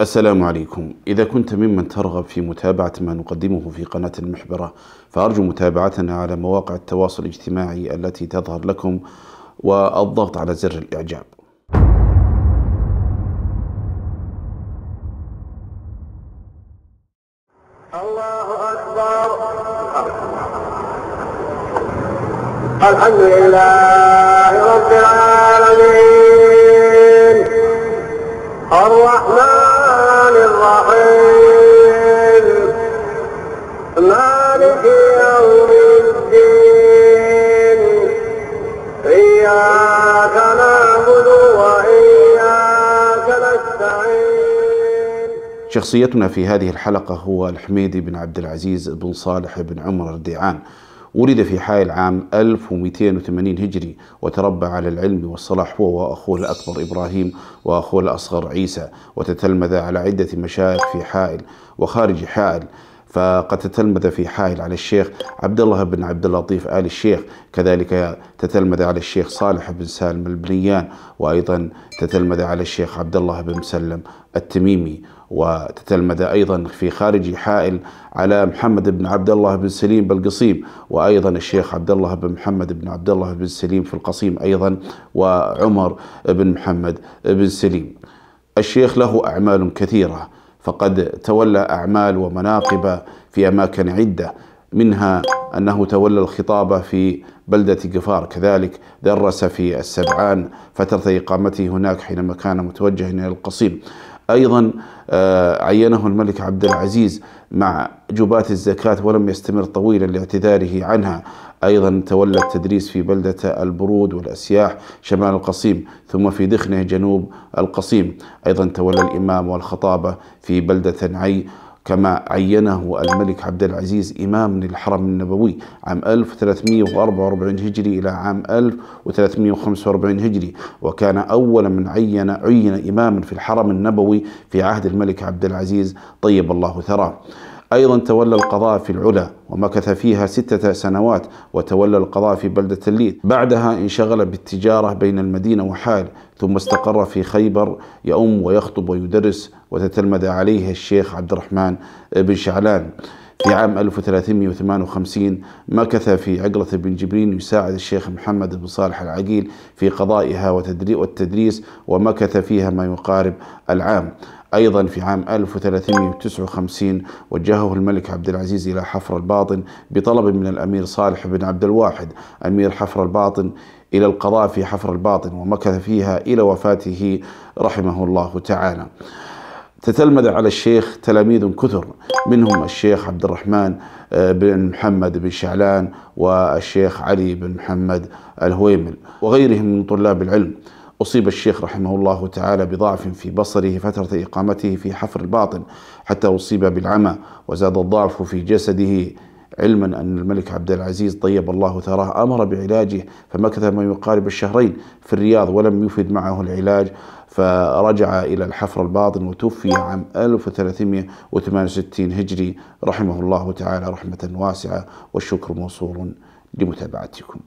السلام عليكم إذا كنت ممن ترغب في متابعة ما نقدمه في قناة المحبرة فأرجو متابعتنا على مواقع التواصل الاجتماعي التي تظهر لكم والضغط على زر الإعجاب الله أكبر الحمد لله رب العالمين شخصيتنا في هذه الحلقة هو الحميدي بن عبد العزيز بن صالح بن عمر الرديعان ولد في حائل عام 1280 هجري وتربى على العلم والصلاح هو وأخوه الأكبر إبراهيم وأخوه الأصغر عيسى وتتلمذ على عدة مشايخ في حائل وخارج حائل فقد تتلمذ في حائل على الشيخ عبد الله بن عبد اللطيف آل الشيخ كذلك تتلمذ على الشيخ صالح بن سالم البنيان وأيضا تتلمذ على الشيخ عبد الله بن مسلم التميمي وتتلمذ أيضا في خارج حائل على محمد بن عبد الله بن سليم بالقصيم وأيضا الشيخ عبد الله بن محمد بن عبد الله بن سليم في القصيم أيضا وعمر بن محمد بن سليم الشيخ له أعمال كثيرة فقد تولى أعمال ومناقب في أماكن عدة منها أنه تولى الخطابة في بلدة قفار كذلك درس في السبعان فترة إقامته هناك حينما كان متوجها إلى القصيم أيضا آه، عينه الملك عبد العزيز مع جبات الزكاة ولم يستمر طويلا لاعتذاره عنها أيضا تولى التدريس في بلدة البرود والأسياح شمال القصيم ثم في دخنه جنوب القصيم أيضا تولى الإمام والخطابة في بلدة عي كما عينه الملك عبد العزيز إمام للحرم النبوي عام 1344 هجري إلى عام 1345 هجري وكان أول من عين عين إماما في الحرم النبوي في عهد الملك عبد العزيز طيب الله ثراه أيضا تولى القضاء في العلا ومكث فيها ستة سنوات وتولى القضاء في بلدة الليث بعدها انشغل بالتجارة بين المدينة وحال ثم استقر في خيبر يؤم ويخطب ويدرس وتتلمذ عليه الشيخ عبد الرحمن بن شعلان في عام 1358 مكث في عقلة بن جبرين يساعد الشيخ محمد بن صالح العقيل في قضائها والتدريس ومكث فيها ما يقارب العام أيضا في عام 1359 وجهه الملك عبد العزيز إلى حفر الباطن بطلب من الأمير صالح بن عبد الواحد أمير حفر الباطن إلى القضاء في حفر الباطن ومكث فيها إلى وفاته رحمه الله تعالى تتلمذ على الشيخ تلاميذ كثر منهم الشيخ عبد الرحمن آه، بن محمد بن شعلان والشيخ علي بن محمد الهويمل وغيرهم من طلاب العلم أصيب الشيخ رحمه الله تعالى بضعف في بصره فترة إقامته في حفر الباطن حتى أصيب بالعمى وزاد الضعف في جسده علما أن الملك عبد العزيز طيب الله ثراه أمر بعلاجه فمكث ما يقارب الشهرين في الرياض ولم يفد معه العلاج فرجع إلى الحفر الباطن وتوفي عام 1368 هجري رحمه الله تعالى رحمة واسعة والشكر موصول لمتابعتكم